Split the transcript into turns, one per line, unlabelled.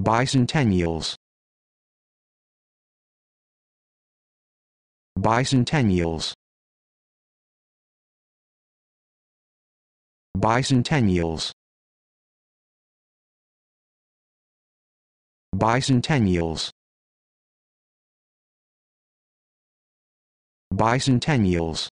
Bicentennials Bicentennials Bicentennials Bicentennials Bicentennials